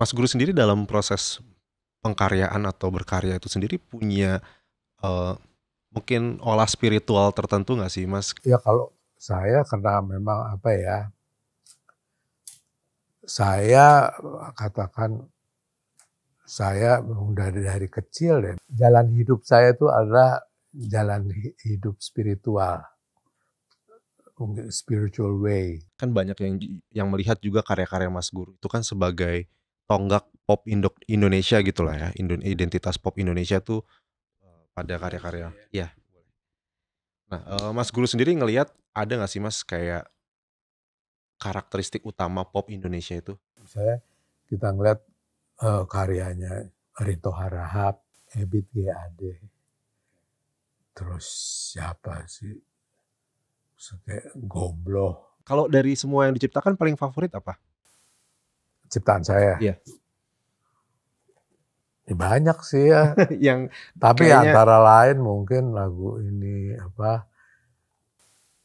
Mas Guru sendiri dalam proses pengkaryaan atau berkarya itu sendiri punya uh, mungkin olah spiritual tertentu nggak sih Mas? Ya kalau saya karena memang apa ya, saya katakan saya dari dari kecil deh, jalan hidup saya itu adalah jalan hidup spiritual spiritual way. Kan banyak yang yang melihat juga karya-karya Mas Guru itu kan sebagai tonggak pop Indo Indonesia gitu lah ya identitas pop Indonesia tuh eh, pada karya-karya ya nah eh, Mas Guru sendiri ngelihat ada nggak sih Mas kayak karakteristik utama pop Indonesia itu saya kita ngeliat uh, karyanya Rito Harahap Ebit GAD terus siapa sih kayak gombloh kalau dari semua yang diciptakan paling favorit apa ciptaan saya. Iya. Ya, banyak sih ya. yang tapi kayaknya... antara lain mungkin lagu ini apa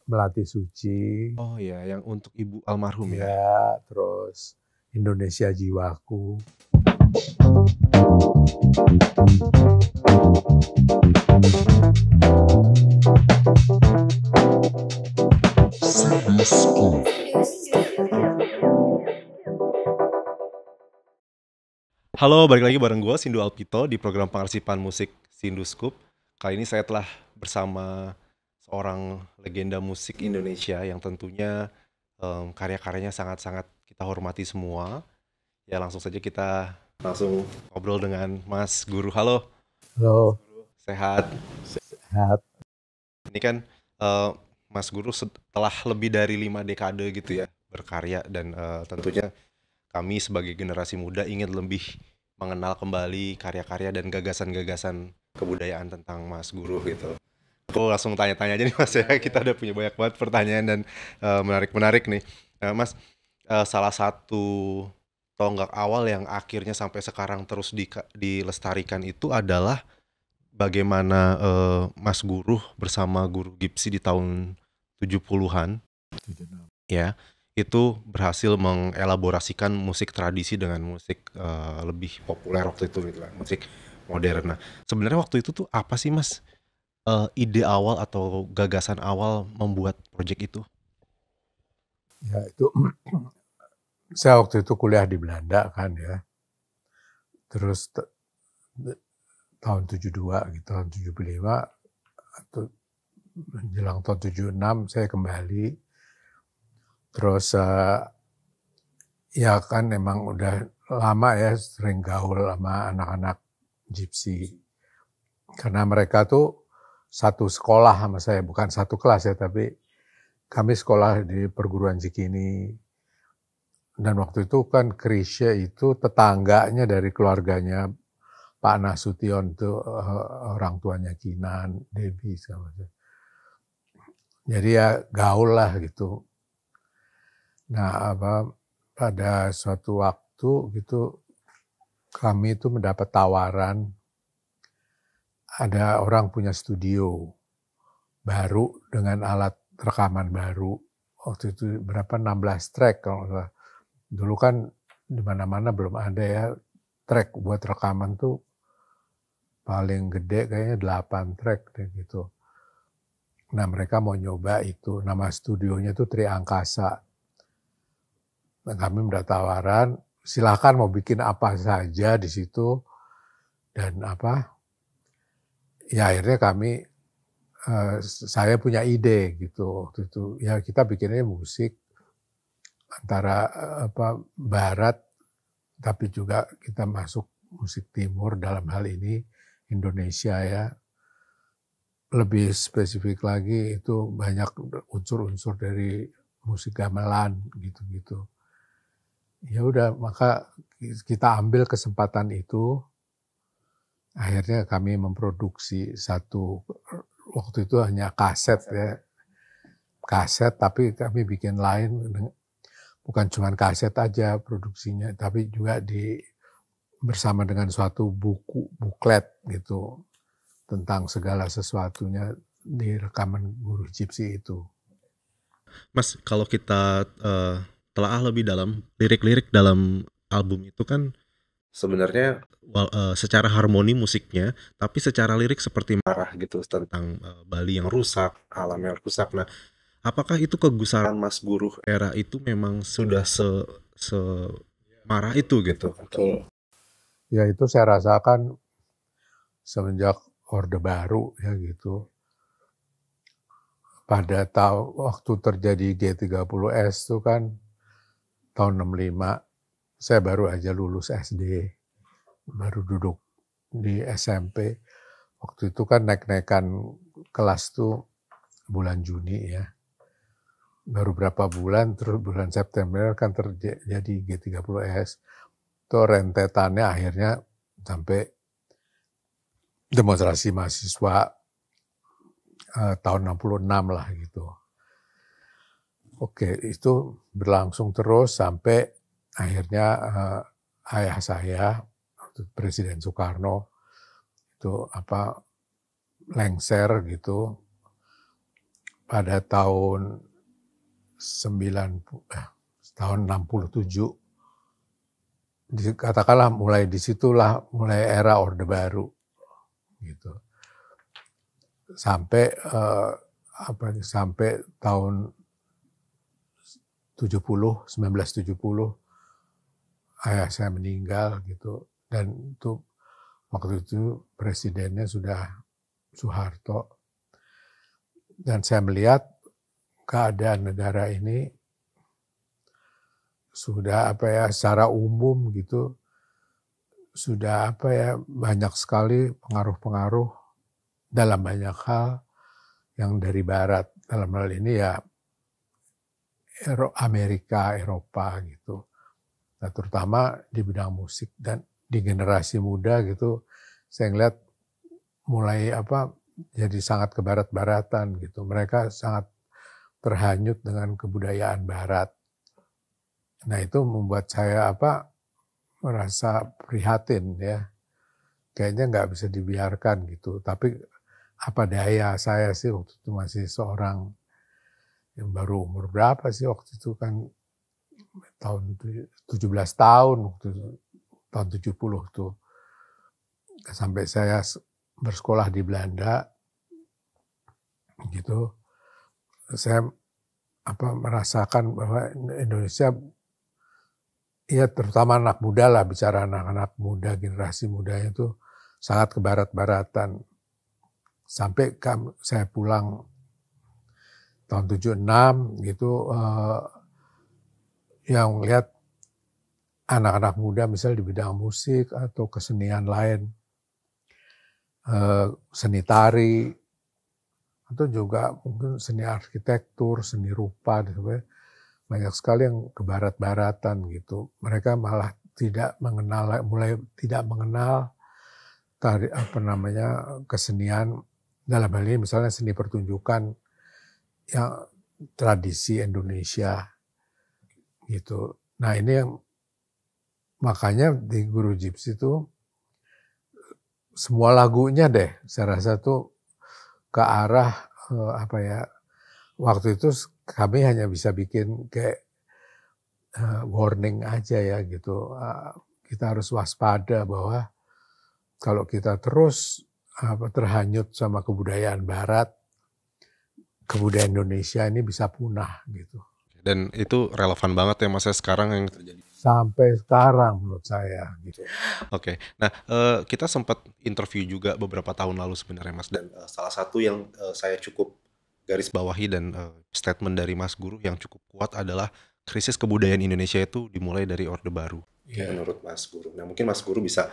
melati suci. Oh iya, yang untuk ibu almarhum ya. ya. terus Indonesia jiwaku. Sabaski. Halo, balik lagi bareng gue Sindu Alpito di program pengarsipan musik Sindu Scoop. Kali ini saya telah bersama seorang legenda musik Indonesia yang tentunya um, karya-karyanya sangat-sangat kita hormati semua. Ya langsung saja kita langsung ngobrol dengan Mas Guru. Halo. Halo. Sehat. Sehat. Ini kan uh, Mas Guru setelah lebih dari lima dekade gitu ya berkarya dan uh, tentunya kami sebagai generasi muda ingin lebih mengenal kembali karya-karya dan gagasan-gagasan kebudayaan tentang Mas Guru gitu. Aku langsung tanya-tanya aja nih Mas ya, iya, kita iya. udah punya banyak banget pertanyaan dan eh, menarik-menarik uh, nih. Uh, mas, uh, salah satu tonggak awal yang akhirnya sampai sekarang terus di, dilestarikan itu adalah bagaimana uh, Mas Guru bersama Guru Gipsi di tahun 70-an. Ya itu berhasil mengelaborasikan musik tradisi dengan musik uh, lebih populer waktu itu gitu lah, musik modern. Nah, sebenarnya waktu itu tuh apa sih Mas uh, ide awal atau gagasan awal membuat proyek itu? Ya itu saya waktu itu kuliah di Belanda kan ya. Terus tahun 72 gitu, tahun 75 atau menjelang tahun 76 saya kembali Terus uh, ya kan emang udah lama ya sering gaul sama anak-anak gypsy. Karena mereka tuh satu sekolah sama saya, bukan satu kelas ya, tapi kami sekolah di perguruan Zikini. Dan waktu itu kan Krisya itu tetangganya dari keluarganya Pak Nasution itu eh, orang tuanya Kinan, Debbie sama Jadi ya gaul lah gitu. Nah, apa pada suatu waktu gitu kami itu mendapat tawaran ada orang punya studio baru dengan alat rekaman baru. Waktu itu berapa 16 track kalau salah. Dulu kan di mana-mana belum ada ya track buat rekaman tuh paling gede kayaknya 8 track deh gitu. Nah mereka mau nyoba itu, nama studionya itu Triangkasa dan kami mendapat tawaran, silakan mau bikin apa saja di situ. Dan apa, ya akhirnya kami, eh, saya punya ide gitu waktu itu. Ya kita bikinnya musik antara eh, apa barat, tapi juga kita masuk musik timur dalam hal ini Indonesia ya. Lebih spesifik lagi itu banyak unsur-unsur dari musik gamelan gitu-gitu ya udah maka kita ambil kesempatan itu akhirnya kami memproduksi satu waktu itu hanya kaset ya kaset tapi kami bikin lain bukan cuma kaset aja produksinya tapi juga di bersama dengan suatu buku buklet gitu tentang segala sesuatunya di rekaman guru Gypsy itu. Mas, kalau kita uh, telaah lebih dalam lirik-lirik dalam album itu kan sebenarnya well, uh, eh, secara harmoni musiknya tapi secara lirik seperti marah gitu tentang uh, Bali yang rusak alam yang rusak nah apakah itu kegusaran Mas Buruh era itu memang sudah se se marah itu gitu okay. ya itu saya rasakan semenjak Orde Baru ya gitu pada tahu waktu terjadi G30S itu kan tahun 65 saya baru aja lulus SD, baru duduk di SMP. Waktu itu kan naik-naikan kelas tuh bulan Juni ya. Baru berapa bulan, terus bulan September kan terjadi G30S. Itu rentetannya akhirnya sampai demonstrasi mahasiswa eh, tahun 66 lah gitu. Oke, itu berlangsung terus sampai akhirnya uh, ayah saya Presiden Soekarno itu apa lengser gitu pada tahun 90 eh, tahun 67 dikatakanlah mulai disitulah mulai era Orde Baru gitu sampai eh, apa sampai tahun 70, 1970 ayah saya meninggal gitu dan itu waktu itu presidennya sudah Soeharto dan saya melihat keadaan negara ini sudah apa ya secara umum gitu sudah apa ya banyak sekali pengaruh-pengaruh dalam banyak hal yang dari barat dalam hal ini ya Amerika, Eropa gitu. Nah, terutama di bidang musik dan di generasi muda gitu, saya ngeliat mulai apa jadi sangat kebarat-baratan gitu. Mereka sangat terhanyut dengan kebudayaan Barat. Nah itu membuat saya apa merasa prihatin ya. Kayaknya nggak bisa dibiarkan gitu. Tapi apa daya saya sih waktu itu masih seorang yang baru umur berapa sih waktu itu kan tahun 17 tahun waktu itu, tahun 70 tuh sampai saya bersekolah di Belanda gitu saya apa merasakan bahwa Indonesia ya terutama anak muda lah bicara anak-anak muda generasi muda itu sangat kebarat baratan sampai saya pulang tahun 76 gitu uh, yang lihat anak-anak muda misalnya di bidang musik atau kesenian lain uh, seni tari atau juga mungkin seni arsitektur seni rupa dan banyak sekali yang ke barat-baratan gitu mereka malah tidak mengenal mulai tidak mengenal tari apa namanya kesenian dalam hal ini misalnya seni pertunjukan yang tradisi Indonesia gitu. Nah ini yang makanya di Guru Gypsy itu semua lagunya deh saya rasa tuh ke arah eh, apa ya waktu itu kami hanya bisa bikin kayak eh, warning aja ya gitu eh, kita harus waspada bahwa kalau kita terus terhanyut sama kebudayaan barat kebudayaan Indonesia ini bisa punah gitu. Dan itu relevan banget ya mas ya, sekarang yang terjadi. Sampai sekarang menurut saya gitu. Oke, okay. nah eh, kita sempat interview juga beberapa tahun lalu sebenarnya mas dan eh, salah satu yang eh, saya cukup garis bawahi dan statement dari mas guru yang cukup kuat adalah krisis kebudayaan Indonesia itu dimulai dari Orde Baru yeah. menurut mas guru. Nah mungkin mas guru bisa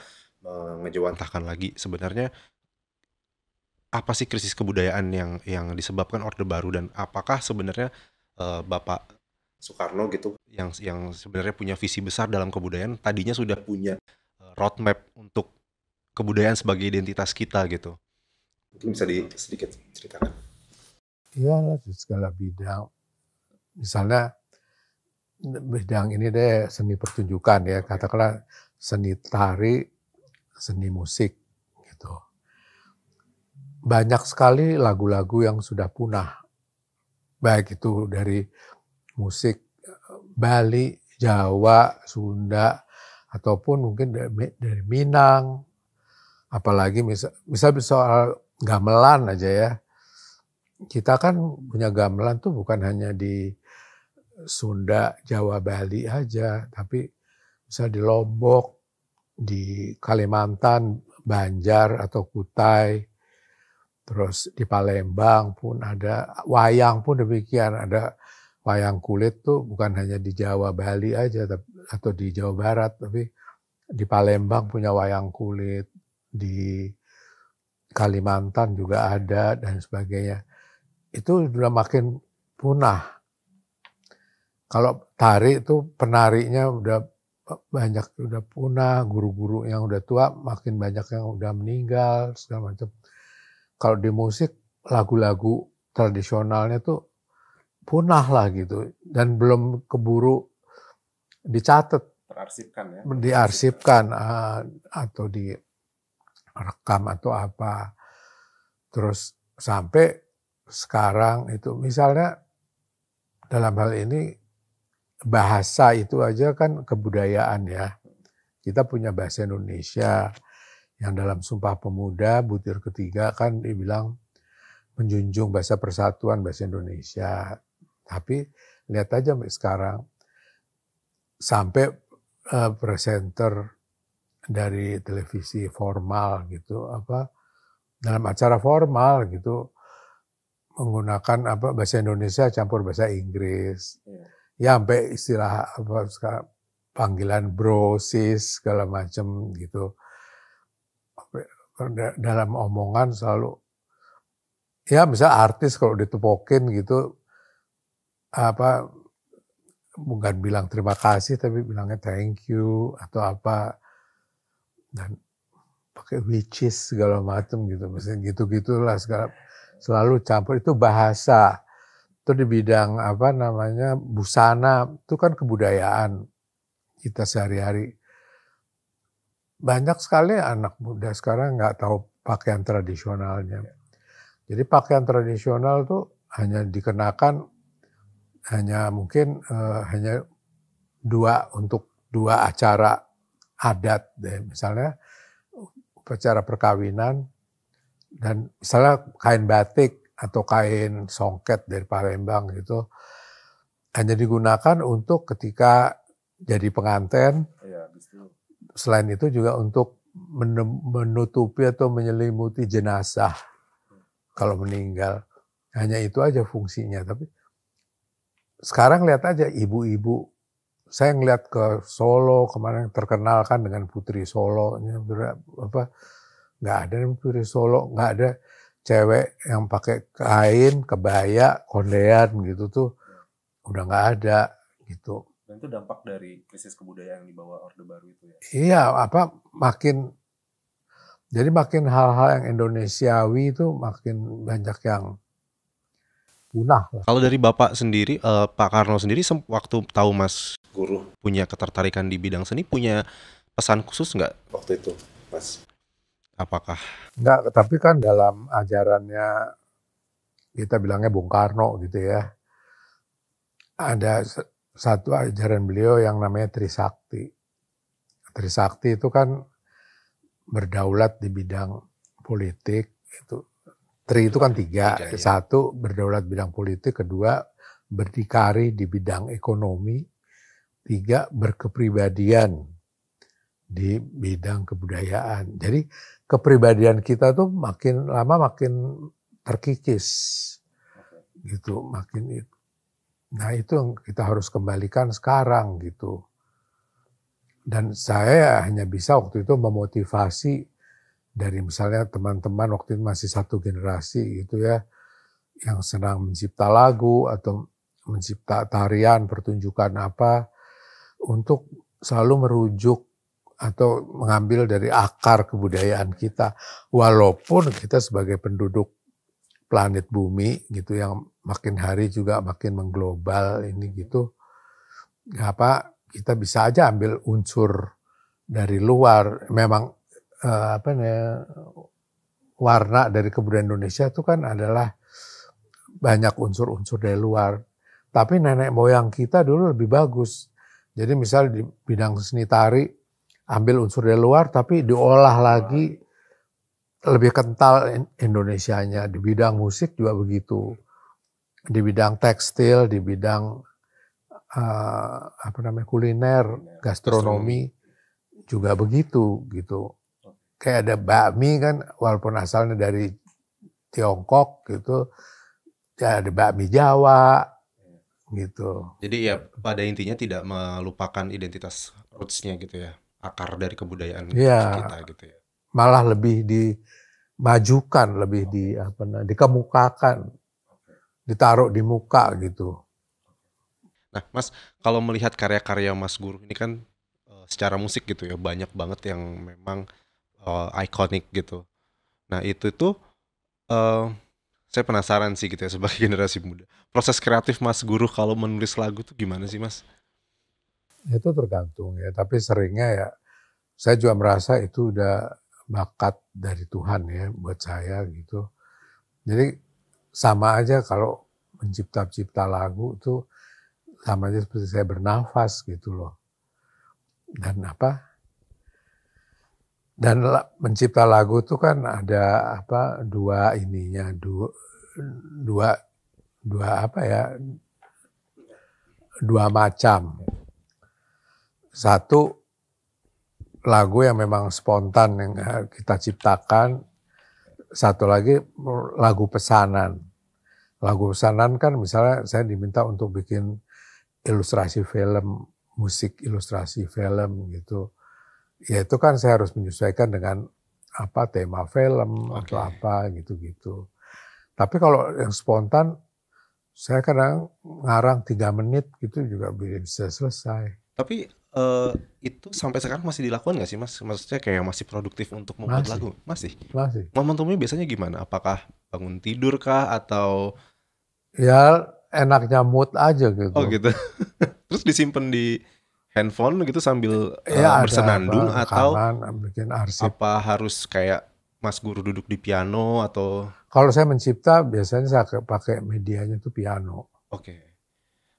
mengejawantahkan lagi sebenarnya apa sih krisis kebudayaan yang yang disebabkan Orde Baru dan apakah sebenarnya uh, Bapak Soekarno gitu yang yang sebenarnya punya visi besar dalam kebudayaan tadinya sudah punya eh, roadmap untuk kebudayaan sebagai identitas kita gitu. Mungkin bisa di, sedikit ceritakan. ya di segala bidang. Misalnya bidang ini deh seni pertunjukan ya katakanlah seni tari, seni musik banyak sekali lagu-lagu yang sudah punah. Baik itu dari musik eh, Bali, Jawa, Sunda, ataupun mungkin dari Minang. Apalagi bisa soal gamelan aja ya. Kita kan punya gamelan tuh bukan hanya di Sunda, Jawa, Bali aja, tapi bisa di Lombok, di Kalimantan, Banjar atau Kutai, Terus di Palembang pun ada wayang pun demikian ada wayang kulit tuh bukan hanya di Jawa Bali aja atau di Jawa Barat tapi di Palembang punya wayang kulit di Kalimantan juga ada dan sebagainya itu sudah makin punah. Kalau tari itu penarinya udah banyak udah punah, guru-guru yang udah tua makin banyak yang udah meninggal segala macam kalau di musik lagu-lagu tradisionalnya tuh punah lah gitu dan belum keburu dicatat diarsipkan ya diarsipkan uh, atau rekam atau apa terus sampai sekarang itu misalnya dalam hal ini bahasa itu aja kan kebudayaan ya kita punya bahasa Indonesia yang dalam Sumpah Pemuda butir ketiga kan dibilang menjunjung bahasa persatuan bahasa Indonesia. Tapi lihat aja sekarang sampai uh, presenter dari televisi formal gitu apa dalam acara formal gitu menggunakan apa bahasa Indonesia campur bahasa Inggris Ya, ya sampai istilah apa sekarang panggilan brosis segala macam gitu dalam omongan selalu ya misal artis kalau ditepokin gitu apa bukan bilang terima kasih tapi bilangnya thank you atau apa dan pakai witches segala macam gitu mesin gitu gitulah segala selalu campur itu bahasa itu di bidang apa namanya busana itu kan kebudayaan kita sehari-hari banyak sekali anak muda sekarang nggak tahu pakaian tradisionalnya. Jadi pakaian tradisional tuh hanya dikenakan hanya mungkin uh, hanya dua untuk dua acara adat deh. misalnya upacara perkawinan dan misalnya kain batik atau kain songket dari Palembang gitu hanya digunakan untuk ketika jadi pengantin iya, selain itu juga untuk menutupi atau menyelimuti jenazah kalau meninggal. Hanya itu aja fungsinya. Tapi sekarang lihat aja ibu-ibu. Saya ngeliat ke Solo kemarin terkenalkan dengan Putri Solo. Apa, nggak ada Putri Solo, nggak ada cewek yang pakai kain, kebaya, kondean gitu tuh udah nggak ada gitu. Dan itu dampak dari krisis kebudayaan yang dibawa Orde Baru itu ya? Iya, apa makin jadi makin hal-hal yang Indonesiawi itu makin banyak yang punah. Kalau dari Bapak sendiri, eh, Pak Karno sendiri waktu tahu Mas Guru punya ketertarikan di bidang seni, punya pesan khusus nggak? Waktu itu, Mas. Apakah? Nggak, tapi kan dalam ajarannya kita bilangnya Bung Karno gitu ya. Ada satu ajaran beliau yang namanya Trisakti. Trisakti itu kan berdaulat di bidang politik itu tri itu kan tiga, iya. satu berdaulat bidang politik kedua berdikari di bidang ekonomi tiga berkepribadian di bidang kebudayaan jadi kepribadian kita tuh makin lama makin terkikis gitu makin itu Nah itu yang kita harus kembalikan sekarang gitu. Dan saya hanya bisa waktu itu memotivasi dari misalnya teman-teman waktu itu masih satu generasi gitu ya. Yang senang mencipta lagu atau mencipta tarian, pertunjukan apa. Untuk selalu merujuk atau mengambil dari akar kebudayaan kita. Walaupun kita sebagai penduduk planet bumi gitu yang makin hari juga makin mengglobal ini gitu apa kita bisa aja ambil unsur dari luar memang eh, apa nih warna dari kebudayaan Indonesia itu kan adalah banyak unsur-unsur dari luar tapi nenek moyang kita dulu lebih bagus jadi misal di bidang seni tari ambil unsur dari luar tapi diolah lagi lebih kental Indonesianya di bidang musik juga begitu di bidang tekstil di bidang uh, apa namanya kuliner gastronomi, juga begitu gitu kayak ada bakmi kan walaupun asalnya dari Tiongkok gitu ya ada bakmi Jawa gitu jadi ya pada intinya tidak melupakan identitas rootsnya gitu ya akar dari kebudayaan ya, kita gitu ya malah lebih dimajukan, lebih di apa namanya, dikemukakan, ditaruh di muka gitu. Nah, Mas, kalau melihat karya-karya Mas Guru ini kan eh, secara musik gitu ya banyak banget yang memang uh, ikonik gitu. Nah, itu tuh uh, saya penasaran sih gitu ya sebagai generasi muda. Proses kreatif Mas Guru kalau menulis lagu tuh gimana sih Mas? Itu tergantung ya, tapi seringnya ya saya juga merasa itu udah bakat dari Tuhan ya buat saya gitu. Jadi sama aja kalau mencipta-cipta lagu itu sama aja seperti saya bernafas gitu loh. Dan apa? Dan mencipta lagu itu kan ada apa dua ininya dua dua dua apa ya dua macam. Satu lagu yang memang spontan yang kita ciptakan. Satu lagi lagu pesanan. Lagu pesanan kan misalnya saya diminta untuk bikin ilustrasi film, musik ilustrasi film gitu. Ya itu kan saya harus menyesuaikan dengan apa tema film okay. atau apa gitu-gitu. Tapi kalau yang spontan saya kadang ngarang tiga menit gitu juga bisa selesai. Tapi uh, itu sampai sekarang masih dilakukan gak sih mas? Maksudnya kayak masih produktif untuk membuat masih. lagu? Masih. Masih. Momentumnya biasanya gimana? Apakah bangun tidur kah atau? Ya enaknya mood aja gitu. Oh gitu. Terus disimpan di handphone gitu sambil ya, uh, bersenandung apa, atau kanan, apa harus kayak Mas Guru duduk di piano atau? Kalau saya mencipta biasanya saya pakai medianya itu piano. Oke. Okay.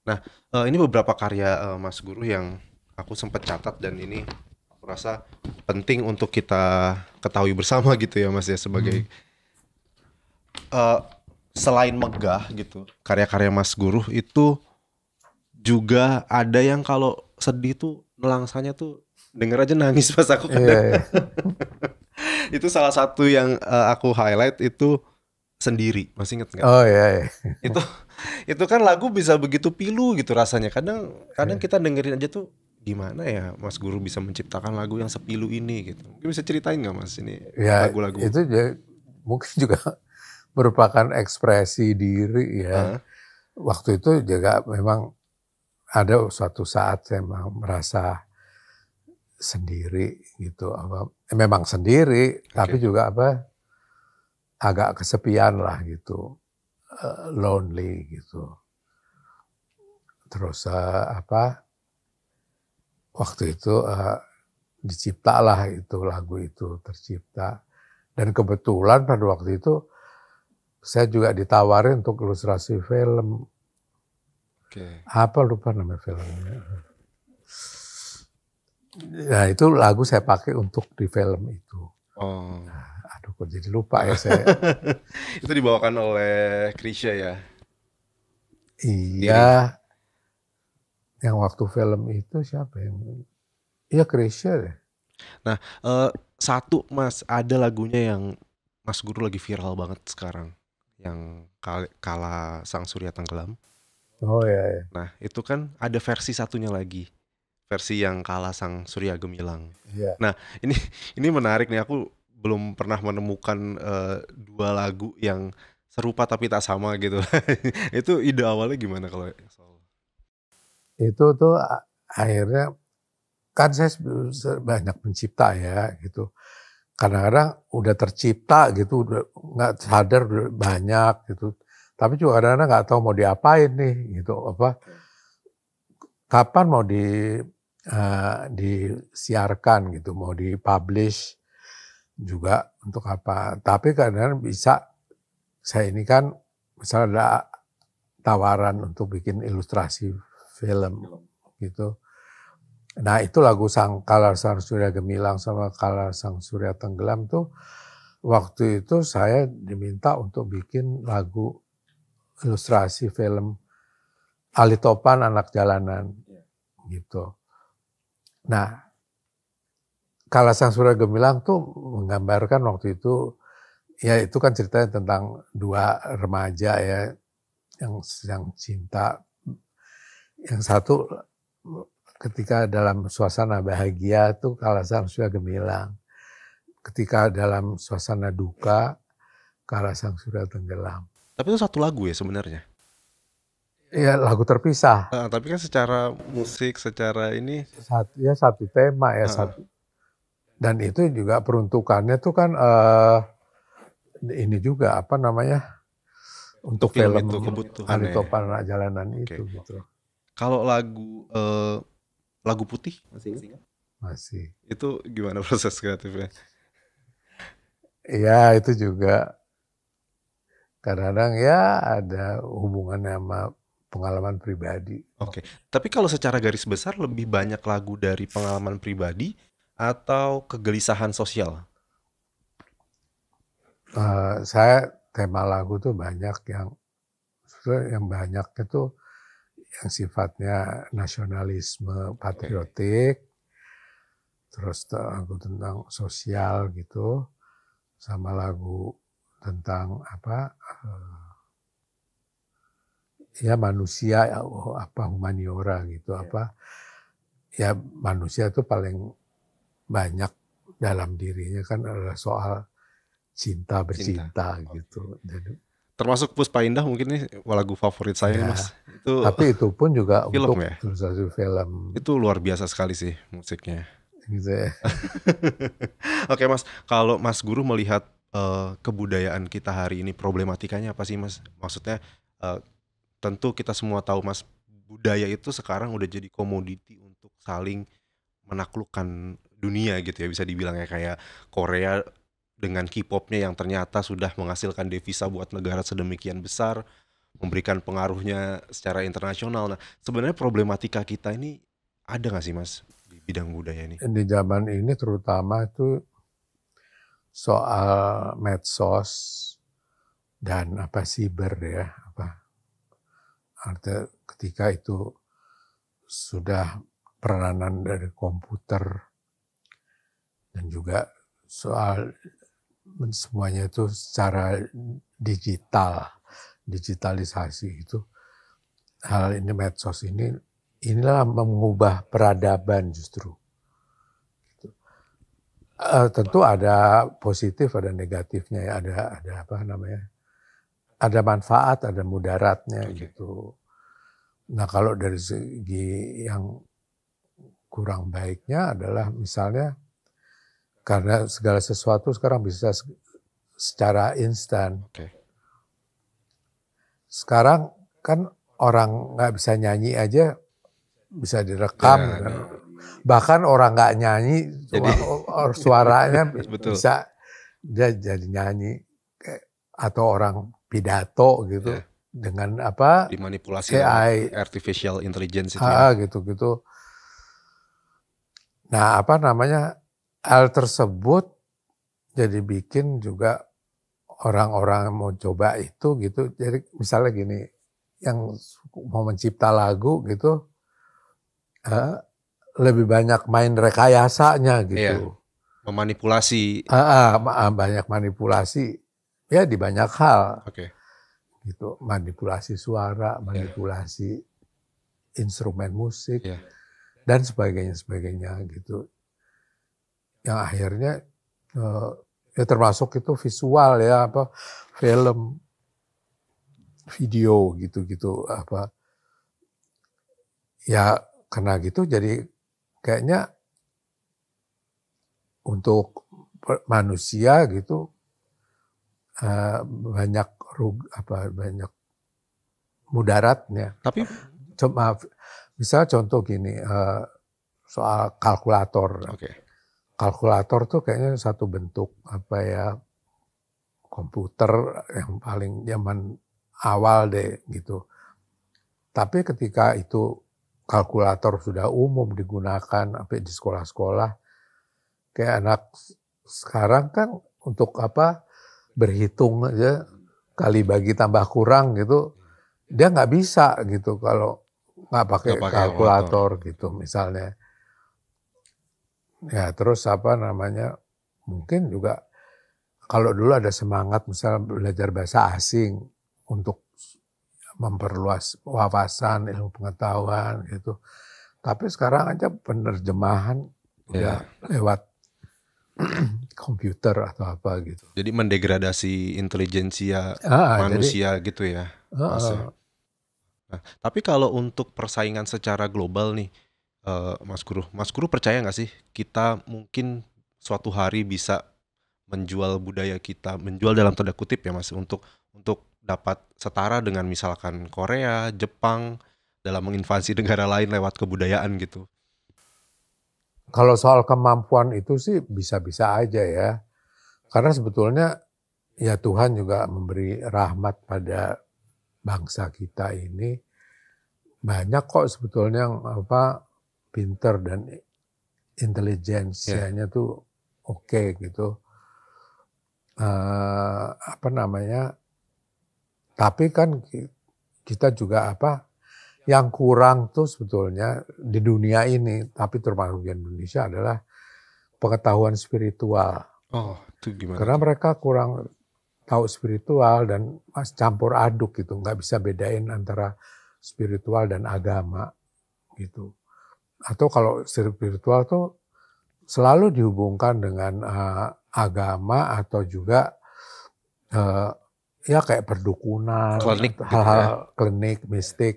Nah eh, ini beberapa karya Mas Guru yang aku sempat catat dan ini aku rasa penting untuk kita ketahui bersama gitu ya Mas ya sebagai hmm. uh, selain megah gitu karya-karya Mas Guru itu juga ada yang kalau sedih tuh nelangsanya tuh denger aja nangis pas aku kadang. Yeah, yeah. itu salah satu yang uh, aku highlight itu sendiri masih inget nggak? Oh iya. iya. itu itu kan lagu bisa begitu pilu gitu rasanya. Kadang kadang iya. kita dengerin aja tuh gimana ya Mas Guru bisa menciptakan lagu yang sepilu ini gitu. Mungkin bisa ceritain nggak Mas ini ya, lagu-lagu? Itu ya, mungkin juga merupakan ekspresi diri ya. Uh. Waktu itu juga memang ada suatu saat saya memang merasa sendiri gitu apa eh, memang sendiri okay. tapi juga apa agak kesepian lah gitu eh, lonely gitu terus eh, apa waktu itu uh, eh, diciptalah itu lagu itu tercipta. Dan kebetulan pada waktu itu saya juga ditawarin untuk ilustrasi film. Okay. Apa lupa nama filmnya? Nah itu lagu saya pakai untuk di film itu. Oh. Nah, aduh kok jadi lupa ya saya. itu dibawakan oleh Krisya ya? Iya. Diri yang waktu film itu siapa yang Iya Krisya deh. Nah uh, satu mas ada lagunya yang Mas Guru lagi viral banget sekarang yang kala, kala Sang Surya Tenggelam. Oh iya, iya. Nah itu kan ada versi satunya lagi versi yang kala Sang Surya Gemilang. Iya. Nah ini ini menarik nih aku belum pernah menemukan uh, dua lagu yang serupa tapi tak sama gitu. itu ide awalnya gimana kalau itu tuh akhirnya kan saya banyak mencipta ya gitu kadang-kadang udah tercipta gitu nggak sadar udah banyak gitu tapi juga kadang-kadang nggak tahu mau diapain nih gitu apa kapan mau di uh, disiarkan gitu mau dipublish juga untuk apa tapi kadang-kadang bisa saya ini kan misalnya ada tawaran untuk bikin ilustrasi film, gitu. Nah itu lagu Sang Kalar Sang Surya Gemilang sama Kalar Sang Surya Tenggelam tuh waktu itu saya diminta untuk bikin lagu ilustrasi film Ali Topan Anak Jalanan iya. gitu. Nah Kalar Sang Surya Gemilang tuh menggambarkan waktu itu ya itu kan ceritanya tentang dua remaja ya yang sedang cinta yang satu ketika dalam suasana bahagia itu kalasan surya gemilang. Ketika dalam suasana duka kalasan surya tenggelam. Tapi itu satu lagu ya sebenarnya. Ya lagu terpisah. Nah, tapi kan secara musik, secara ini satu ya satu tema ya nah. satu. Dan itu juga peruntukannya tuh kan uh, ini juga apa namanya untuk, film, film itu kebutuhan ya. para jalanan okay. itu gitu. Kalau lagu uh, lagu putih masih Masih. Itu gimana proses kreatifnya? Ya itu juga kadang-kadang ya ada hubungannya sama pengalaman pribadi. Oke, okay. tapi kalau secara garis besar lebih banyak lagu dari pengalaman pribadi atau kegelisahan sosial? Uh, saya tema lagu tuh banyak yang yang banyak itu yang sifatnya nasionalisme patriotik, terus lagu tentang sosial gitu, sama lagu tentang apa eh, ya manusia ya, oh, apa humaniora gitu iya. apa ya manusia itu paling banyak dalam dirinya kan adalah soal cinta bercinta cinta. gitu. Okay. Jadi termasuk Puspa Indah mungkin ini lagu favorit saya ya, mas itu tapi itu pun juga film untuk ya film itu luar biasa sekali sih musiknya gitu ya oke mas kalau mas guru melihat uh, kebudayaan kita hari ini problematikanya apa sih mas maksudnya uh, tentu kita semua tahu mas budaya itu sekarang udah jadi komoditi untuk saling menaklukkan dunia gitu ya bisa dibilang ya kayak Korea dengan K-popnya yang ternyata sudah menghasilkan devisa buat negara sedemikian besar, memberikan pengaruhnya secara internasional. Nah, sebenarnya problematika kita ini ada nggak sih mas di bidang budaya ini? Di zaman ini terutama itu soal medsos dan apa siber ya apa artinya ketika itu sudah peranan dari komputer dan juga soal semuanya itu secara digital, digitalisasi itu hal ini medsos ini inilah mengubah peradaban justru. Uh, tentu ada positif, ada negatifnya, ya. ada ada apa namanya, ada manfaat, ada mudaratnya okay. gitu. Nah kalau dari segi yang kurang baiknya adalah misalnya karena segala sesuatu sekarang bisa secara instan. Okay. Sekarang kan orang nggak bisa nyanyi aja bisa direkam. Ya, kan. ya. Bahkan orang nggak nyanyi jadi, suaranya betul. bisa dia jadi nyanyi atau orang pidato gitu ya. dengan apa dimanipulasi AI artificial intelligence itu ah, ya. gitu gitu nah apa namanya hal tersebut jadi bikin juga orang-orang mau coba itu gitu. Jadi misalnya gini, yang mau mencipta lagu gitu uh, lebih banyak main rekayasanya gitu. Iya. Memanipulasi. Uh, uh, banyak manipulasi ya di banyak hal. Oke. Okay. Gitu, manipulasi suara, iya. manipulasi yeah. instrumen musik yeah. dan sebagainya sebagainya gitu yang akhirnya uh, ya termasuk itu visual ya apa film video gitu-gitu apa ya karena gitu jadi kayaknya untuk manusia gitu uh, banyak rug, apa banyak mudaratnya. Tapi cuma misalnya contoh gini uh, soal kalkulator. Okay kalkulator tuh kayaknya satu bentuk apa ya komputer yang paling zaman awal deh gitu. Tapi ketika itu kalkulator sudah umum digunakan sampai di sekolah-sekolah kayak anak sekarang kan untuk apa berhitung aja kali bagi tambah kurang gitu dia nggak bisa gitu kalau nggak pakai kalkulator motor. gitu misalnya Ya terus apa namanya mungkin juga kalau dulu ada semangat misalnya belajar bahasa asing untuk memperluas wawasan ilmu pengetahuan gitu. Tapi sekarang aja penerjemahan ya lewat komputer atau apa gitu. Jadi mendegradasi intelijensia ya, ah, manusia jadi, gitu ya. Uh, Nah, tapi kalau untuk persaingan secara global nih, uh, Mas Guru. Mas Guru percaya nggak sih kita mungkin suatu hari bisa menjual budaya kita, menjual dalam tanda kutip ya Mas untuk untuk dapat setara dengan misalkan Korea, Jepang dalam menginvasi negara lain lewat kebudayaan gitu. Kalau soal kemampuan itu sih bisa-bisa aja ya. Karena sebetulnya ya Tuhan juga memberi rahmat pada bangsa kita ini banyak kok sebetulnya yang apa pinter dan intelijensianya yeah. tuh oke okay, gitu. Uh, apa namanya? Tapi kan kita juga apa yang kurang tuh sebetulnya di dunia ini, tapi termasuk di Indonesia adalah pengetahuan spiritual. Oh, itu gimana? Karena mereka kurang tahu spiritual dan mas campur aduk gitu, nggak bisa bedain antara spiritual dan agama gitu atau kalau spiritual tuh selalu dihubungkan dengan uh, agama atau juga uh, ya kayak perdukunan, klinik, gitu hal-hal ya. klinik, mistik.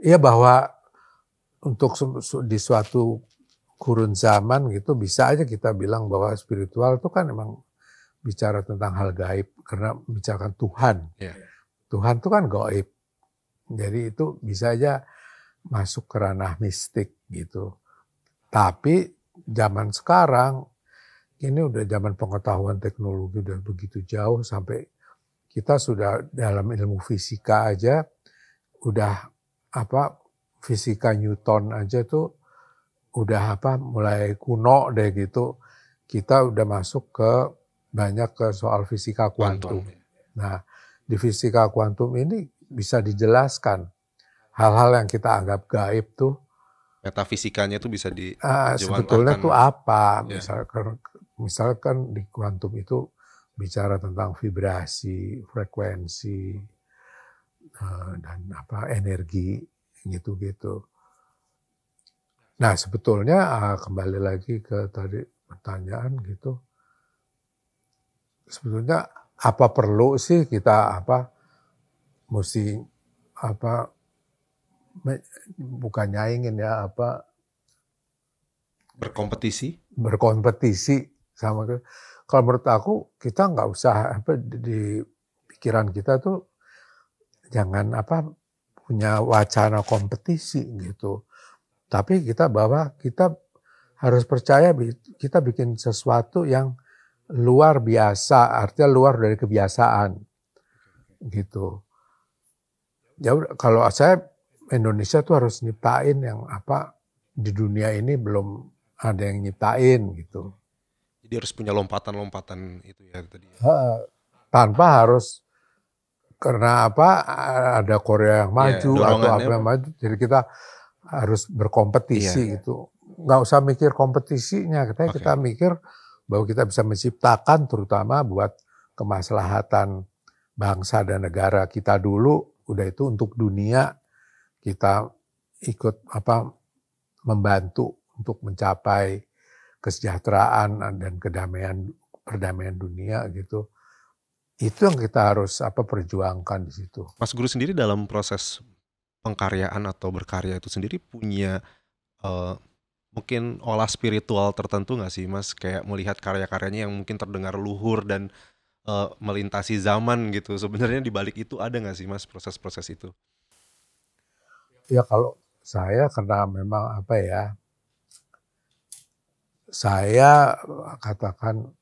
Ya bahwa untuk di suatu kurun zaman gitu bisa aja kita bilang bahwa spiritual itu kan emang bicara tentang hal gaib karena bicarakan Tuhan. Yeah. Tuhan itu kan gaib. Jadi itu bisa aja masuk ke ranah mistik gitu. Tapi zaman sekarang ini udah zaman pengetahuan teknologi udah begitu jauh sampai kita sudah dalam ilmu fisika aja udah apa fisika Newton aja tuh udah apa mulai kuno deh gitu kita udah masuk ke banyak ke soal fisika kuantum. Ya. Nah di fisika kuantum ini bisa dijelaskan hal-hal yang kita anggap gaib tuh metafisikanya tuh bisa di uh, sebetulnya tuh apa yeah. misalkan misalkan di kuantum itu bicara tentang vibrasi frekuensi uh, dan apa energi gitu-gitu nah sebetulnya uh, kembali lagi ke tadi pertanyaan gitu sebetulnya apa perlu sih kita apa mesti apa bukannya ingin ya apa berkompetisi berkompetisi sama kalau menurut aku kita nggak usah apa di pikiran kita tuh jangan apa punya wacana kompetisi gitu tapi kita bahwa kita harus percaya kita bikin sesuatu yang luar biasa artinya luar dari kebiasaan gitu ya kalau saya Indonesia tuh harus nyiptain yang apa di dunia ini belum ada yang nyiptain gitu. Jadi harus punya lompatan-lompatan itu ya tadi. Ya? Tanpa harus karena apa ada Korea yang iya, maju ya, atau apa yang maju, jadi kita harus berkompetisi ya, gitu. Gak usah mikir kompetisinya, kita okay. kita mikir bahwa kita bisa menciptakan terutama buat kemaslahatan bangsa dan negara kita dulu, udah itu untuk dunia kita ikut apa membantu untuk mencapai kesejahteraan dan kedamaian perdamaian dunia gitu. Itu yang kita harus apa perjuangkan di situ. Mas Guru sendiri dalam proses pengkaryaan atau berkarya itu sendiri punya uh, mungkin olah spiritual tertentu nggak sih Mas? Kayak melihat karya-karyanya yang mungkin terdengar luhur dan uh, melintasi zaman gitu. Sebenarnya di balik itu ada nggak sih Mas proses-proses itu? Ya kalau saya karena memang apa ya, saya katakan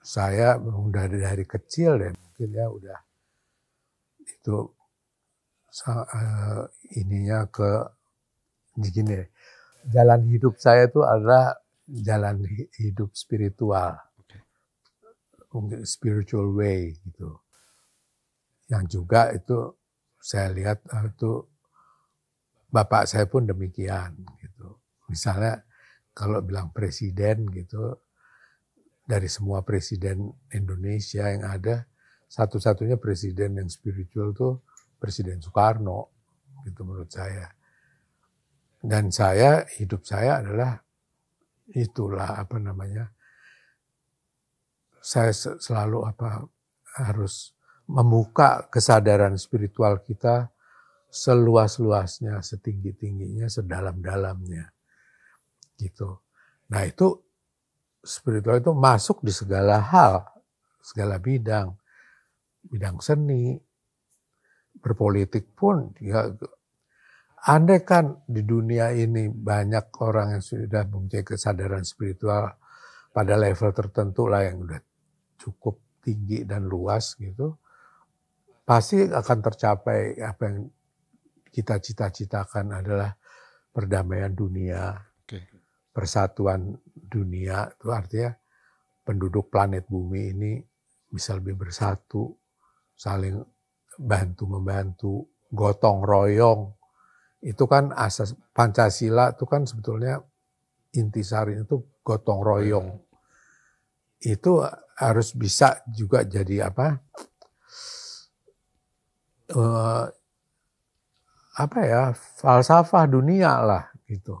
saya dari, dari kecil ya mungkin ya udah itu eh, ininya ke begini jalan hidup saya itu adalah jalan hidup spiritual spiritual way gitu yang juga itu saya lihat eh, itu bapak saya pun demikian gitu. Misalnya kalau bilang presiden gitu dari semua presiden Indonesia yang ada satu-satunya presiden yang spiritual tuh Presiden Soekarno gitu menurut saya. Dan saya hidup saya adalah itulah apa namanya saya selalu apa harus membuka kesadaran spiritual kita seluas-luasnya, setinggi-tingginya, sedalam-dalamnya. Gitu. Nah, itu spiritual itu masuk di segala hal, segala bidang. Bidang seni, berpolitik pun ya andai kan di dunia ini banyak orang yang sudah mempunyai kesadaran spiritual pada level tertentu lah yang udah cukup tinggi dan luas gitu pasti akan tercapai apa yang kita cita-citakan adalah perdamaian dunia, persatuan dunia. Itu artinya penduduk planet bumi ini bisa lebih bersatu, saling bantu membantu, gotong royong. Itu kan asas Pancasila itu kan sebetulnya intisari itu gotong royong. Iya. Itu harus bisa juga jadi apa? Eh, apa ya falsafah dunia lah gitu.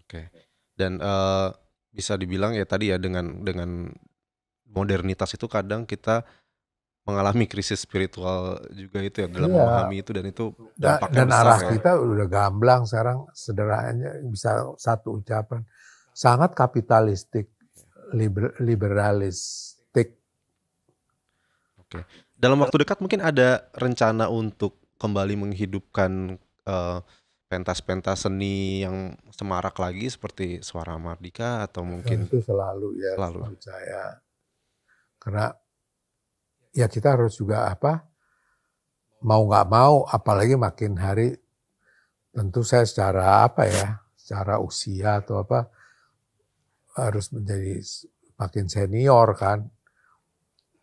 Oke. Dan uh, bisa dibilang ya tadi ya dengan dengan modernitas itu kadang kita mengalami krisis spiritual juga itu ya dalam iya. memahami itu dan itu dampaknya dan, dan besar arah ya. kita udah gamblang sekarang sederhananya bisa satu ucapan sangat kapitalistik liber, liberalistik. Oke. Dalam waktu dekat mungkin ada rencana untuk kembali menghidupkan pentas eh, pentas-pentas seni yang semarak lagi seperti Suara Mardika atau mungkin itu selalu ya selalu saya karena ya kita harus juga apa mau nggak mau apalagi makin hari tentu saya secara apa ya secara usia atau apa harus menjadi makin senior kan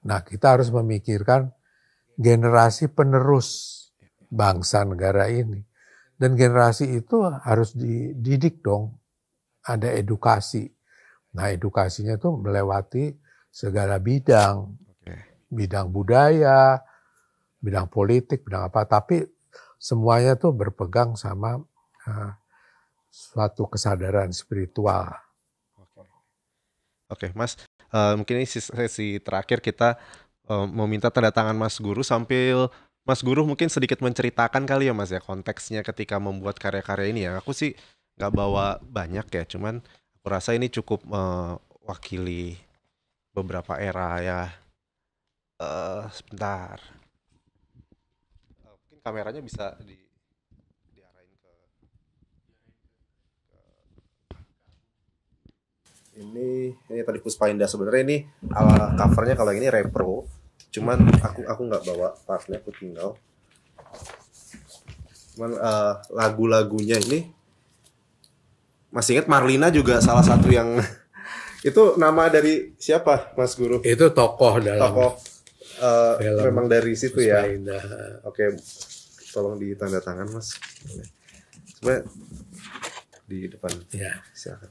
nah kita harus memikirkan generasi penerus bangsa negara ini. Dan generasi itu harus dididik dong. Ada edukasi. Nah edukasinya itu melewati segala bidang. Bidang budaya, bidang politik, bidang apa. Tapi semuanya itu berpegang sama uh, suatu kesadaran spiritual. Oke, Mas. Uh, mungkin ini sesi terakhir kita uh, eh, meminta tanda tangan Mas Guru sambil Mas Guru mungkin sedikit menceritakan kali ya Mas ya konteksnya ketika membuat karya-karya ini ya. Aku sih nggak bawa banyak ya, cuman aku rasa ini cukup mewakili eh, beberapa era ya. Uh, sebentar. mungkin kameranya bisa di diarahin ke, ke ini ini tadi Puspa Indah sebenarnya ini ala covernya kalau ini repro cuman aku aku nggak bawa partnya aku tinggal cuman uh, lagu-lagunya ini masih ingat Marlina juga salah satu yang itu nama dari siapa Mas Guru itu tokoh dalam tokoh uh, memang dari situ ya oke tolong ditanda tangan Mas coba di depan ya silakan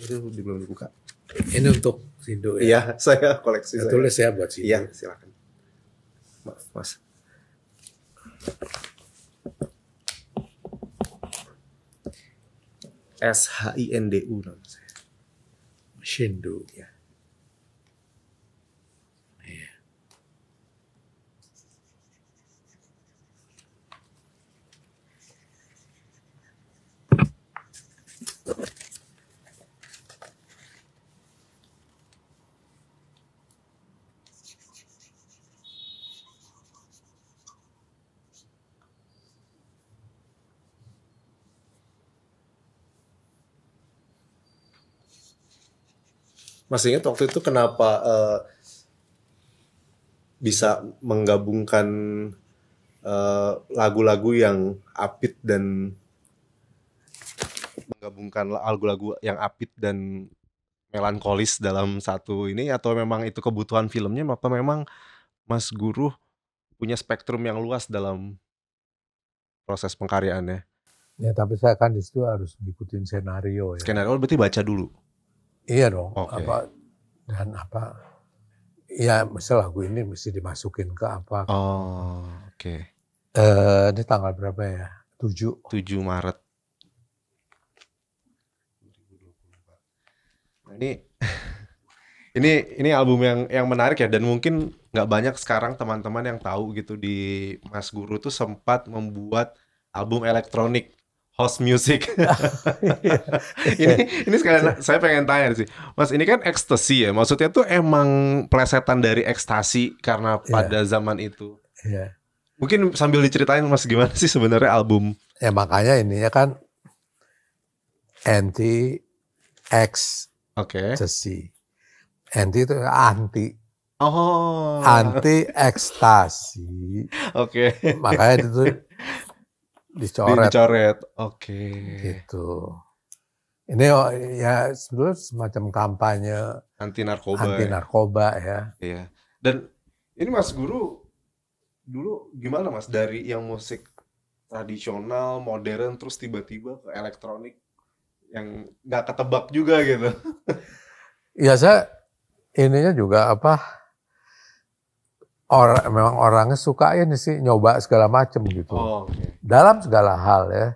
itu belum dibuka ini untuk Sindu ya. Iya, saya koleksi. Saya, saya. tulis ya buat Sindu. Iya, silakan. Maaf, Mas. S H I N D U namanya saya. Shindu. Ya. masih ingat waktu itu kenapa uh, bisa menggabungkan eh, lagu-lagu uh, yang apit dan menggabungkan lagu-lagu yang apit dan melankolis dalam satu ini atau memang itu kebutuhan filmnya apa memang Mas Guru punya spektrum yang luas dalam proses pengkaryaannya? Ya tapi saya kan di situ harus ngikutin skenario. ya. Skenario berarti baca dulu. Iya dong. Okay. Apa dan apa? Ya, misal lagu ini mesti dimasukin ke apa? Oh, oke. Okay. Uh, eh, ini tanggal berapa ya? 7. Tujuh Maret. Nah, ini ini ini album yang yang menarik ya dan mungkin nggak banyak sekarang teman-teman yang tahu gitu di Mas Guru tuh sempat membuat album elektronik house music. Iya. ini ini sekalian saya pengen tanya sih, Mas ini kan ekstasi ya, maksudnya tuh emang plesetan dari ekstasi karena iya. pada zaman itu. Yeah. Mungkin sambil diceritain Mas gimana sih sebenarnya album? Ya makanya ini ya kan anti X Oke. Okay. Anti itu anti. Oh. Anti ekstasi. Oke. Okay. Makanya itu dicoret. Dicoret. Oke. Okay. Gitu. Ini oh, ya sebetulnya semacam kampanye anti narkoba. Anti ya. narkoba ya. ya. Iya. Dan ini Mas Guru dulu gimana Mas dari yang musik tradisional, modern terus tiba-tiba ke elektronik yang nggak ketebak juga gitu. Iya saya ininya juga apa orang memang orangnya suka ya sih nyoba segala macam gitu. Oh, okay. Dalam segala hal ya.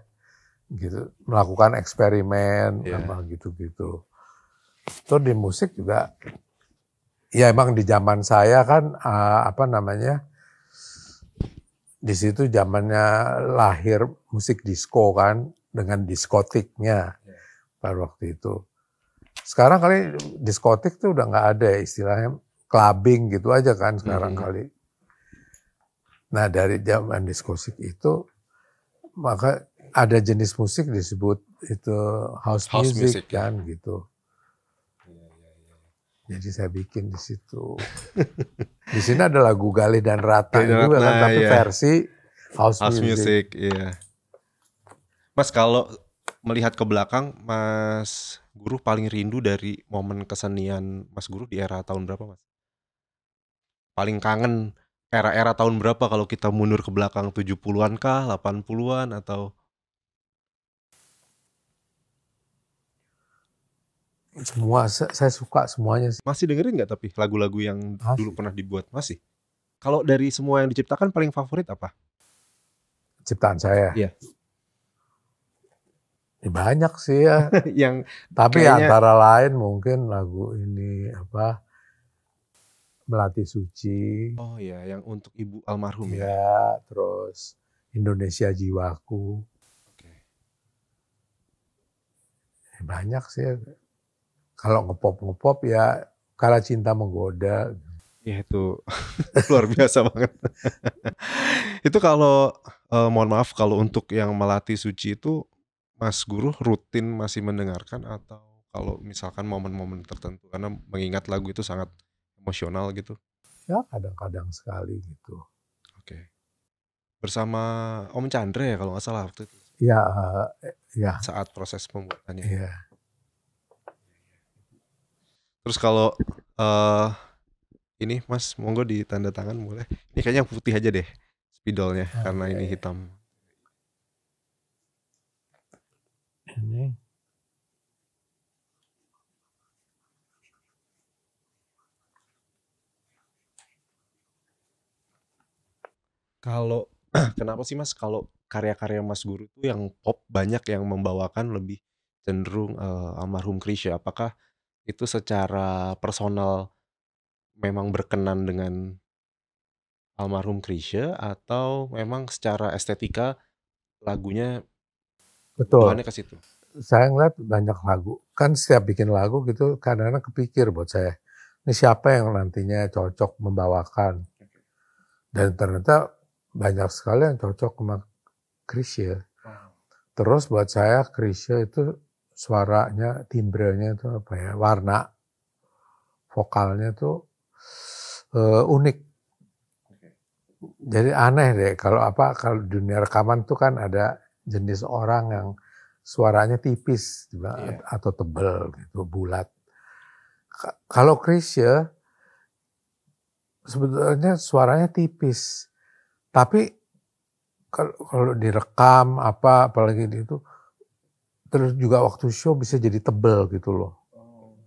Gitu, melakukan eksperimen yeah. apa gitu-gitu. Terus di musik juga ya emang di zaman saya kan uh, apa namanya? Di situ zamannya lahir musik disco kan dengan diskotiknya iya. pada waktu itu. Sekarang kali diskotik tuh udah nggak ada ya istilahnya clubbing gitu aja kan sekarang kali. Nah dari zaman diskusik itu maka ada jenis musik disebut itu house, house music, music ya. kan ya. gitu. Jadi saya bikin di situ. di sini ada lagu Galih dan Rata Galih juga kan, tapi iya. versi house, house music. music iya. Mas kalau melihat ke belakang, Mas Guru paling rindu dari momen kesenian Mas Guru di era tahun berapa, Mas? paling kangen era-era tahun berapa kalau kita mundur ke belakang 70-an kah, 80-an atau semua saya suka semuanya sih. Masih dengerin nggak tapi lagu-lagu yang masih. dulu pernah dibuat masih? Kalau dari semua yang diciptakan paling favorit apa? Ciptaan saya. Iya. Ya, banyak sih ya. yang tapi kayaknya... antara lain mungkin lagu ini apa Melati Suci. Oh ya, yang untuk ibu almarhum ya. ya. terus Indonesia Jiwaku. Oke. Okay. Eh, banyak sih. Kalau ngepop-ngepop ya kala cinta menggoda. Ya itu luar biasa banget. itu kalau eh, mohon maaf kalau untuk yang Melati suci itu Mas Guru rutin masih mendengarkan atau kalau misalkan momen-momen tertentu karena mengingat lagu itu sangat emosional gitu? Ya kadang-kadang sekali gitu. Oke. Okay. Bersama Om Chandra ya kalau nggak salah waktu itu. Ya, uh, ya. Saat proses pembuatannya. Ya. Terus kalau uh, ini Mas monggo di tanda tangan boleh. Ini kayaknya putih aja deh spidolnya okay. karena ini hitam. Ini kalau kenapa sih Mas kalau karya-karya Mas Guru tuh yang pop banyak yang membawakan lebih cenderung uh, almarhum Krisya apakah itu secara personal memang berkenan dengan almarhum Krisya atau memang secara estetika lagunya betul ke situ saya ngeliat banyak lagu kan setiap bikin lagu gitu kadang-kadang kepikir buat saya ini siapa yang nantinya cocok membawakan dan ternyata banyak sekali yang cocok sama Krisya. Hmm. Terus buat saya Krisya itu suaranya, timbrenya itu apa ya, warna vokalnya itu uh, eh, unik. Jadi aneh deh kalau apa kalau dunia rekaman tuh kan ada jenis orang yang suaranya tipis yeah. atau tebel gitu, bulat. Kalau Krisya sebetulnya suaranya tipis tapi kalau, direkam apa apalagi itu terus juga waktu show bisa jadi tebel gitu loh. Oh,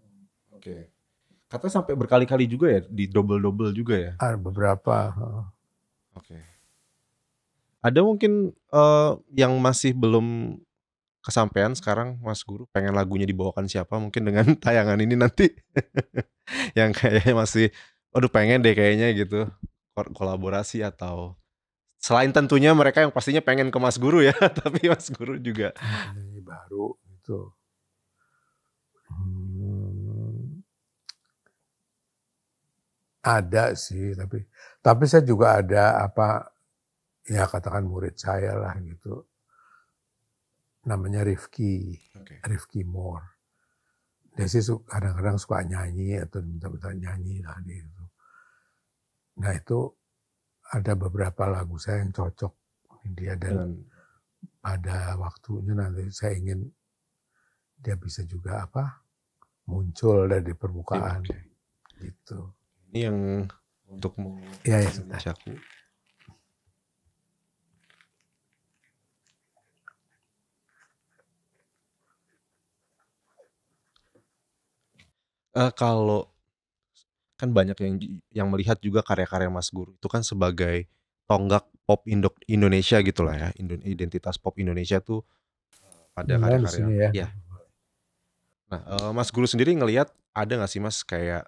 oke. Okay. Katanya sampai berkali-kali juga ya, di double-double juga ya? Ada ah, beberapa. Oke. Okay. Ada mungkin uh, yang masih belum kesampaian sekarang Mas Guru pengen lagunya dibawakan siapa mungkin dengan tayangan ini nanti yang kayaknya masih aduh pengen deh kayaknya gitu kolaborasi atau selain tentunya mereka yang pastinya pengen ke Mas Guru ya, tapi Mas Guru juga ah, ini baru itu hmm. ada sih, tapi tapi saya juga ada apa ya katakan murid saya lah gitu. Namanya Rifki, okay. Rifki Moore. Dia sih kadang-kadang suka nyanyi atau minta-minta nyanyi lah dia itu. Nah itu ada beberapa lagu saya yang cocok dia dan hmm. pada waktunya nanti saya ingin dia bisa juga apa muncul dari permukaan ya, gitu. Ini yang untuk mau ya, ya, aku. Uh, kalau kan banyak yang yang melihat juga karya-karya Mas Guru itu kan sebagai tonggak pop Indo Indonesia gitulah ya identitas pop Indonesia tuh eh, pada karya-karya ya. ya. Nah, eh, Mas Guru sendiri ngelihat ada nggak sih Mas kayak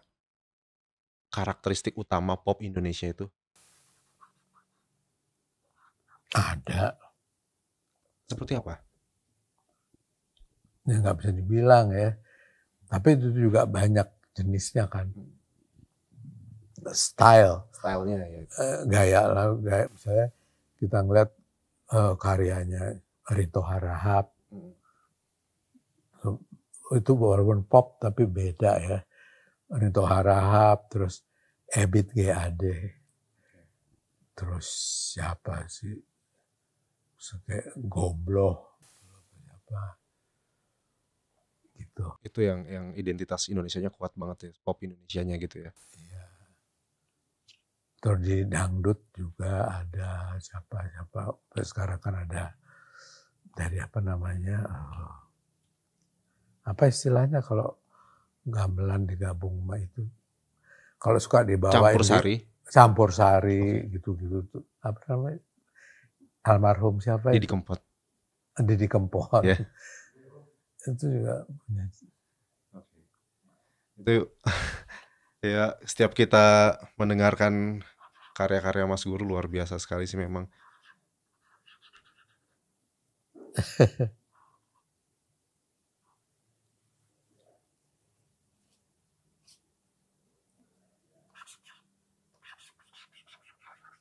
karakteristik utama pop Indonesia itu? Ada. Seperti apa? Ya nggak bisa dibilang ya. Tapi itu juga banyak jenisnya kan style stylenya ya uh, gaya lah gaya misalnya kita ngeliat uh, karyanya Rinto Harahap hmm. itu walaupun pop tapi beda ya Rinto Harahap terus Ebit GAD terus siapa sih kayak Gobloh. apa gitu. itu yang yang identitas Indonesia nya kuat banget ya pop Indonesia nya gitu ya terus di dangdut juga ada siapa-siapa sekarang kan ada dari apa namanya eh, apa istilahnya kalau gamelan digabung sama itu kalau suka dibawa campur sari campur sari gitu gitu Okay. apa namanya almarhum siapa Didi Kempot Didi Kempot yeah. itu juga punya itu ya setiap kita mendengarkan karya-karya Mas Guru luar biasa sekali sih memang.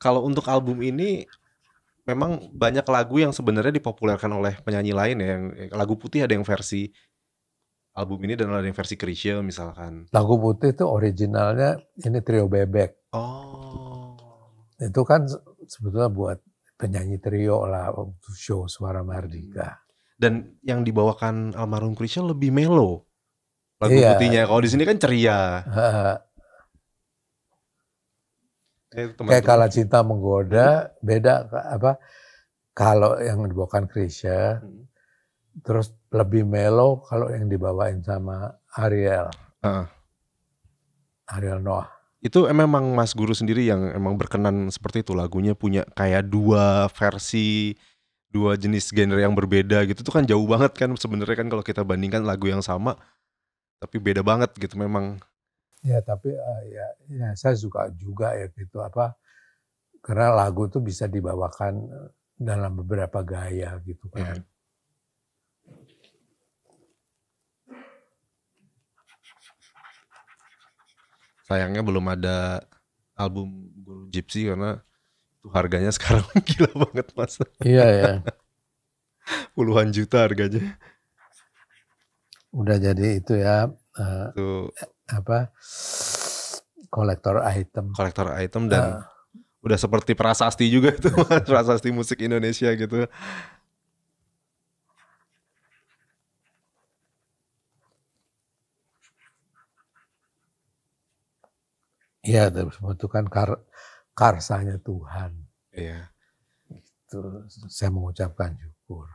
Kalau untuk album ini memang banyak lagu yang sebenarnya dipopulerkan oleh penyanyi lain ya. Yang lagu putih ada yang versi album ini dan ada yang versi Christian misalkan. Lagu putih itu originalnya ini trio bebek. Oh. Itu kan sebetulnya buat penyanyi trio lah untuk show Suara Mardika. Hmm. Dan yang dibawakan almarhum Christian lebih melo. Lagu iya. putihnya kalau di sini kan ceria. Kayak kala cinta menggoda hmm. beda apa kalau yang dibawakan Krisya hmm. terus lebih mellow kalau yang dibawain sama Ariel. Uh. Ariel Noah. Itu emang Mas Guru sendiri yang emang berkenan seperti itu lagunya punya kayak dua versi dua jenis genre yang berbeda gitu tuh kan jauh banget kan sebenarnya kan kalau kita bandingkan lagu yang sama tapi beda banget gitu memang ya tapi uh, ya, ya saya suka juga ya gitu apa karena lagu tuh bisa dibawakan eh, dalam beberapa gaya gitu kan yeah. sayangnya belum ada album Guru Gypsy karena itu harganya sekarang gila banget mas iya ya puluhan juta harganya udah jadi itu ya uh, itu, apa kolektor item kolektor item dan uh, udah seperti prasasti juga itu mas prasasti musik Indonesia gitu Iya, itu kan kar karsanya Tuhan. Iya. Itu saya mengucapkan syukur.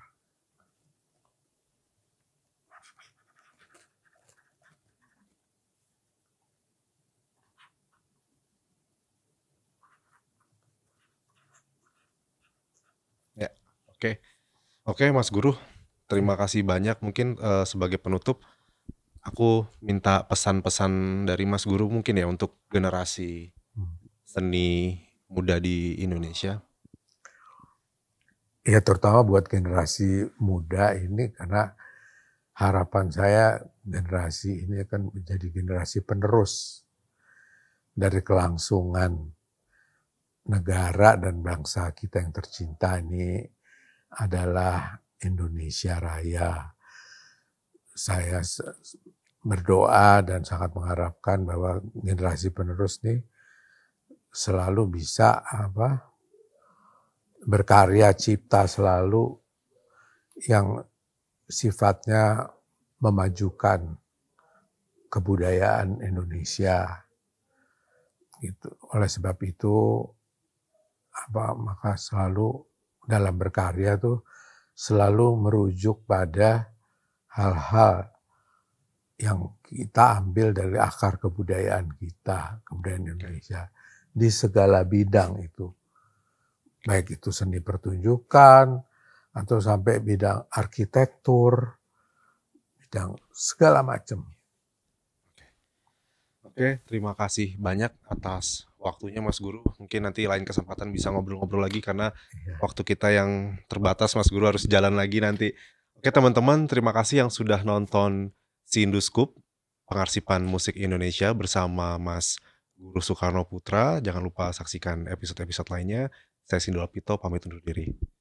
Ya, oke. Okay. Oke, Mas Guru, terima kasih banyak. Mungkin uh, sebagai penutup, aku minta pesan-pesan dari Mas Guru mungkin ya untuk generasi seni muda di Indonesia. Ya terutama buat generasi muda ini karena harapan saya generasi ini akan menjadi generasi penerus dari kelangsungan negara dan bangsa kita yang tercinta ini adalah Indonesia Raya saya berdoa dan sangat mengharapkan bahwa generasi penerus nih selalu bisa apa berkarya cipta selalu yang sifatnya memajukan kebudayaan Indonesia gitu. Oleh sebab itu apa maka selalu dalam berkarya tuh selalu merujuk pada hal-hal yang kita ambil dari akar kebudayaan kita, kebudayaan Indonesia di segala bidang itu. Baik itu seni pertunjukan atau sampai bidang arsitektur, bidang segala macam. Oke, terima kasih banyak atas waktunya Mas Guru. Mungkin nanti lain kesempatan bisa ngobrol-ngobrol lagi karena iya. waktu kita yang terbatas Mas Guru harus jalan lagi nanti. Oke teman-teman, terima kasih yang sudah nonton Sinduskup, pengarsipan musik Indonesia bersama Mas Guru Soekarno Putra. Jangan lupa saksikan episode-episode lainnya. Saya Sindu Pito, pamit undur diri.